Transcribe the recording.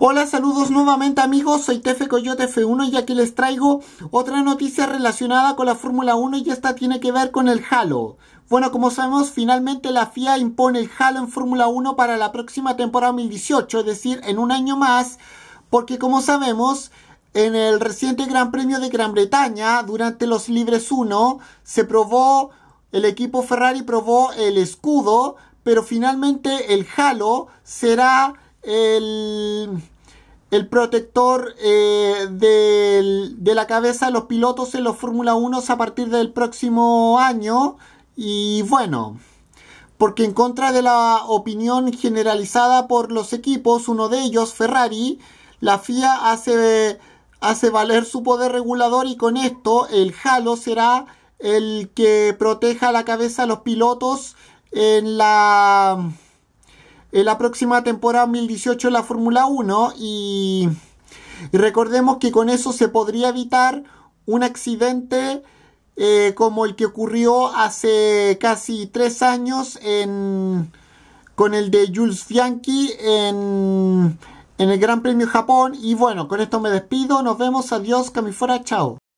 Hola, saludos nuevamente amigos, soy Tefe Coyote F1 y aquí les traigo otra noticia relacionada con la Fórmula 1 y esta tiene que ver con el Halo. Bueno, como sabemos, finalmente la FIA impone el Halo en Fórmula 1 para la próxima temporada 2018, es decir, en un año más, porque como sabemos, en el reciente Gran Premio de Gran Bretaña, durante los Libres 1, se probó, el equipo Ferrari probó el escudo, pero finalmente el Halo será el, el protector eh, de la cabeza de los pilotos en los Fórmula 1 a partir del próximo año. Y bueno, porque en contra de la opinión generalizada por los equipos, uno de ellos, Ferrari, la FIA hace, hace valer su poder regulador y con esto el halo será el que proteja la cabeza a los pilotos en la en eh, la próxima temporada 2018 de la Fórmula 1 y, recordemos que con eso se podría evitar un accidente eh, como el que ocurrió hace casi tres años con el de Jules Bianchi en, en el Gran Premio Japón y bueno, con esto me despido, nos vemos, adiós, Camifora, chao.